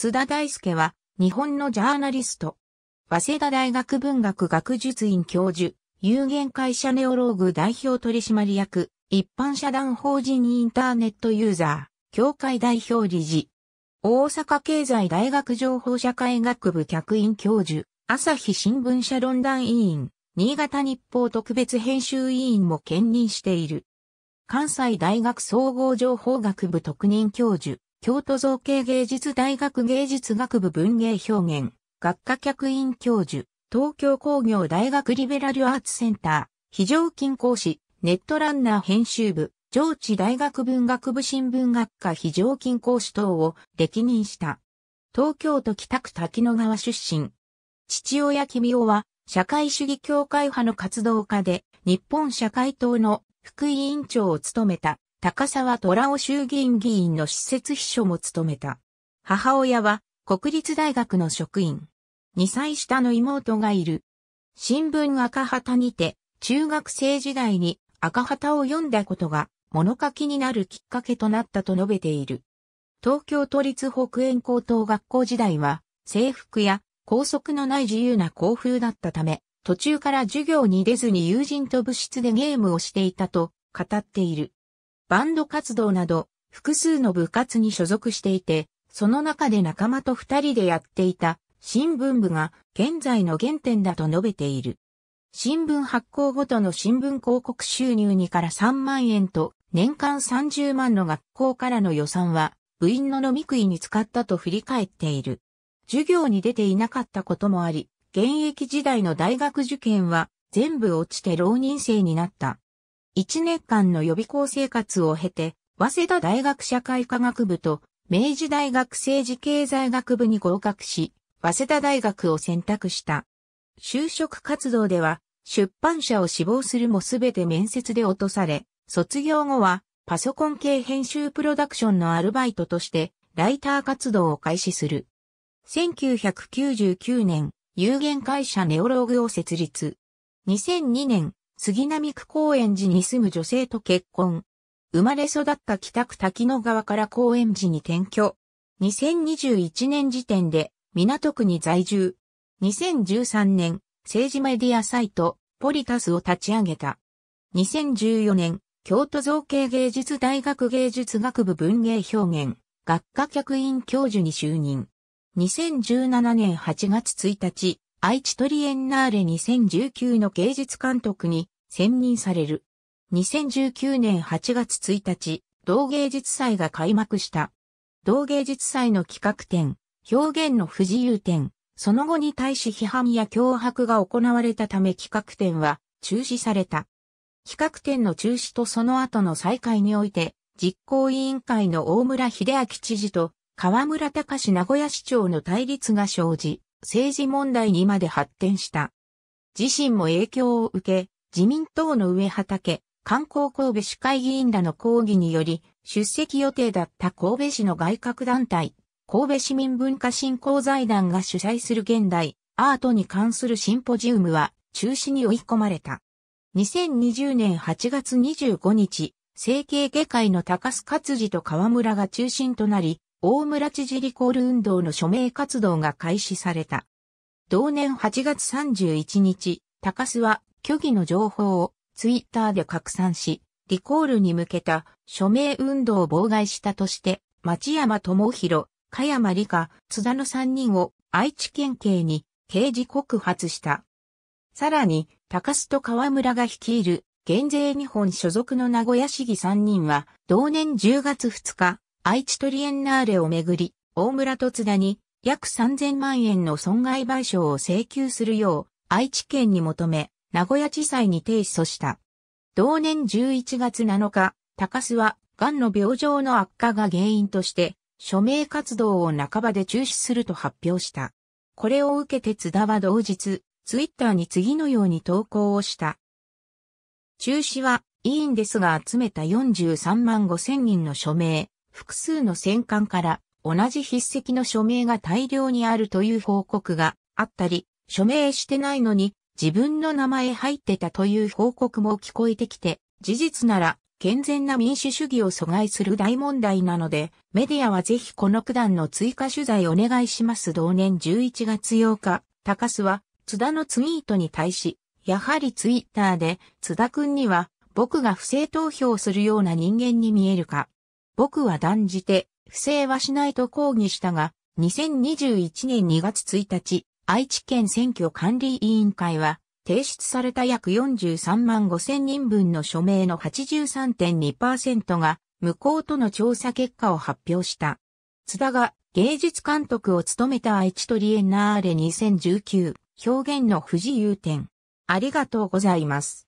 津田大介は、日本のジャーナリスト。早稲田大学文学学術院教授、有限会社ネオローグ代表取締役、一般社団法人インターネットユーザー、協会代表理事。大阪経済大学情報社会学部客員教授、朝日新聞社論壇委員、新潟日報特別編集委員も兼任している。関西大学総合情報学部特任教授、京都造形芸術大学芸術学部文芸表現、学科客員教授、東京工業大学リベラルアーツセンター、非常勤講師、ネットランナー編集部、上智大学文学部新聞学科非常勤講師等を歴任した。東京都北区滝野川出身。父親君雄は、社会主義協会派の活動家で、日本社会党の副委員長を務めた。高沢虎尾衆議院議員の施設秘書も務めた。母親は国立大学の職員。2歳下の妹がいる。新聞赤旗にて、中学生時代に赤旗を読んだことが物書きになるきっかけとなったと述べている。東京都立北園高等学校時代は制服や校則のない自由な校風だったため、途中から授業に出ずに友人と部室でゲームをしていたと語っている。バンド活動など複数の部活に所属していて、その中で仲間と二人でやっていた新聞部が現在の原点だと述べている。新聞発行ごとの新聞広告収入2から3万円と年間30万の学校からの予算は部員の飲み食いに使ったと振り返っている。授業に出ていなかったこともあり、現役時代の大学受験は全部落ちて浪人生になった。1年間の予備校生活を経て、早稲田大学社会科学部と明治大学政治経済学部に合格し、早稲田大学を選択した。就職活動では、出版社を志望するもすべて面接で落とされ、卒業後はパソコン系編集プロダクションのアルバイトとしてライター活動を開始する。1999年、有限会社ネオローグを設立。2002年、杉並区高円寺に住む女性と結婚。生まれ育った北区滝野川から高円寺に転居。2021年時点で港区に在住。2013年、政治メディアサイト、ポリタスを立ち上げた。2014年、京都造形芸術大学芸術学部文芸表現、学科客員教授に就任。2017年8月1日、愛知トリエンナーレ2019の芸術監督に選任される。2019年8月1日、同芸術祭が開幕した。同芸術祭の企画展、表現の不自由展、その後に対し批判や脅迫が行われたため企画展は中止された。企画展の中止とその後の再開において、実行委員会の大村秀明知事と河村隆名古屋市長の対立が生じ、政治問題にまで発展した。自身も影響を受け、自民党の上畑、観光神戸市会議員らの抗議により、出席予定だった神戸市の外郭団体、神戸市民文化振興財団が主催する現代、アートに関するシンポジウムは中止に追い込まれた。2020年8月25日、整形外科医の高須勝治と河村が中心となり、大村知事リコール運動の署名活動が開始された。同年8月31日、高須は虚偽の情報をツイッターで拡散し、リコールに向けた署名運動を妨害したとして、町山智弘、加山理香、津田の3人を愛知県警に刑事告発した。さらに、高須と河村が率いる、減税日本所属の名古屋市議3人は、同年10月2日、愛知トリエンナーレをめぐり、大村と津田に約3000万円の損害賠償を請求するよう、愛知県に求め、名古屋地裁に提出した。同年11月7日、高須は、癌の病状の悪化が原因として、署名活動を半ばで中止すると発表した。これを受けて津田は同日、ツイッターに次のように投稿をした。中止は、委員ですが集めた43万5千人の署名、複数の戦艦から同じ筆跡の署名が大量にあるという報告があったり、署名してないのに自分の名前入ってたという報告も聞こえてきて、事実なら健全な民主主義を阻害する大問題なので、メディアはぜひこの九段の追加取材お願いします。同年11月8日、高須は津田のツイートに対し、やはりツイッターで津田くんには僕が不正投票するような人間に見えるか、僕は断じて、不正はしないと抗議したが、2021年2月1日、愛知県選挙管理委員会は、提出された約43万5千人分の署名の83.2%が、無効との調査結果を発表した。津田が芸術監督を務めた愛知トリエンナーレ2019表現の不自由展。ありがとうございます。